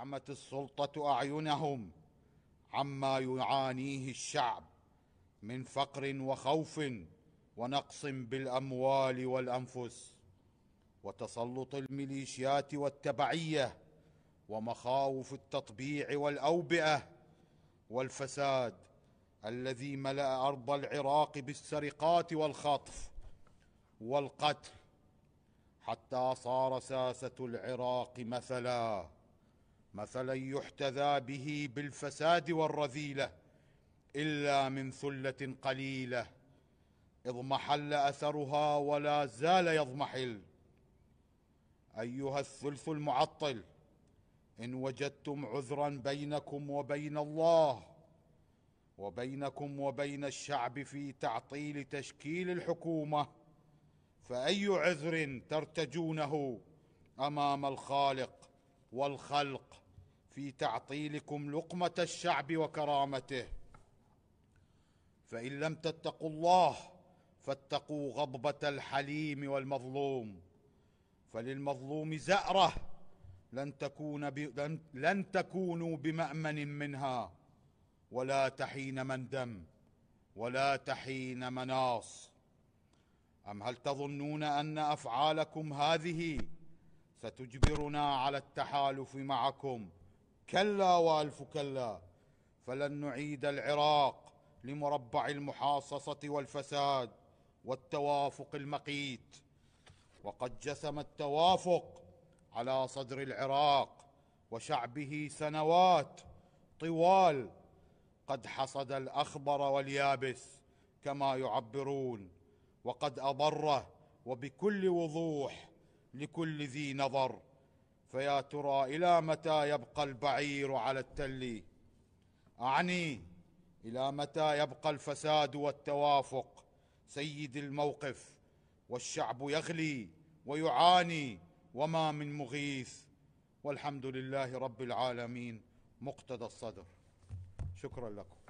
أعمت السلطة أعينهم عما يعانيه الشعب من فقر وخوف ونقص بالأموال والأنفس وتسلط الميليشيات والتبعية ومخاوف التطبيع والأوبئة والفساد الذي ملأ أرض العراق بالسرقات والخطف والقتل حتى صار ساسة العراق مثلاً مثلا يحتذى به بالفساد والرذيله الا من ثله قليله اضمحل اثرها ولا زال يضمحل ايها الثلث المعطل ان وجدتم عذرا بينكم وبين الله وبينكم وبين الشعب في تعطيل تشكيل الحكومه فاي عذر ترتجونه امام الخالق والخلق في تعطيلكم لقمه الشعب وكرامته فان لم تتقوا الله فاتقوا غضبه الحليم والمظلوم فللمظلوم زاره لن تكون ب... لن... لن تكونوا بمامن منها ولا تحين مندم ولا تحين مناص ام هل تظنون ان افعالكم هذه ستجبرنا على التحالف معكم كلا والف كلا فلن نعيد العراق لمربع المحاصصه والفساد والتوافق المقيت وقد جسم التوافق على صدر العراق وشعبه سنوات طوال قد حصد الاخضر واليابس كما يعبرون وقد اضره وبكل وضوح لكل ذي نظر فيا ترى الى متى يبقى البعير على التل اعني الى متى يبقى الفساد والتوافق سيد الموقف والشعب يغلي ويعاني وما من مغيث والحمد لله رب العالمين مقتدى الصدر شكرا لكم